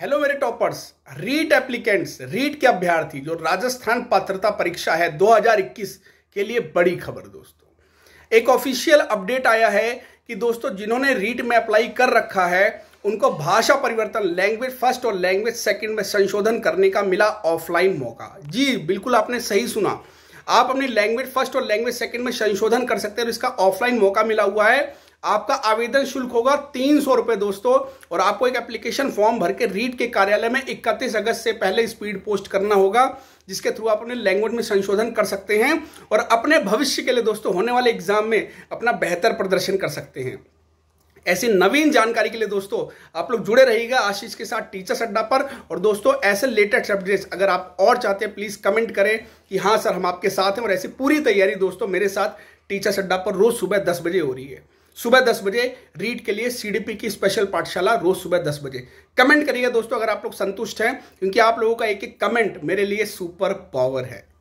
hello मेरे toppers REET applicants REET के अभ्यर्थी जो राजस्थान पात्रता परीक्षा है 2021 के लिए बड़ी खबर दोस्तों एक ऑफिशियल अपडेट आया है कि दोस्तों जिन्होंने रीट में अप्लाई कर रखा है उनको भाषा परिवर्तन लैंग्वेज फर्स्ट और लैंग्वेज सेकंड में संशोधन करने का मिला ऑफलाइन मौका जी बिल्कुल आपने सही सुना आप अपनी लैंग्वेज फर्स्ट और लैंग्वेज सेकंड में संशोधन कर सकते हैं इसका ऑफलाइन मौका मिला हुआ है आपका आवेदन शुल्क होगा तीन सौ रुपए दोस्तों और आपको एक एप्लीकेशन फॉर्म भर के रीट के कार्यालय में इकतीस अगस्त से पहले स्पीड पोस्ट करना होगा जिसके थ्रू आप अपने लैंग्वेज में संशोधन कर सकते हैं और अपने भविष्य के लिए दोस्तों होने वाले एग्जाम में अपना बेहतर प्रदर्शन कर सकते हैं ऐसी नवीन जानकारी के लिए दोस्तों आप लोग जुड़े रहिएगा आशीष के साथ टीचर्स अड्डा पर और दोस्तों ऐसे लेटेस्ट अपडेट्स अगर आप और चाहते हैं प्लीज़ कमेंट करें कि हाँ सर हम आपके साथ हैं और ऐसी पूरी तैयारी दोस्तों मेरे साथ टीचर्स अड्डा पर रोज़ सुबह दस बजे हो रही है सुबह दस बजे रीड के लिए सीडीपी की स्पेशल पाठशाला रोज सुबह दस बजे कमेंट करिएगा दोस्तों अगर आप लोग संतुष्ट हैं क्योंकि आप लोगों का एक एक कमेंट मेरे लिए सुपर पावर है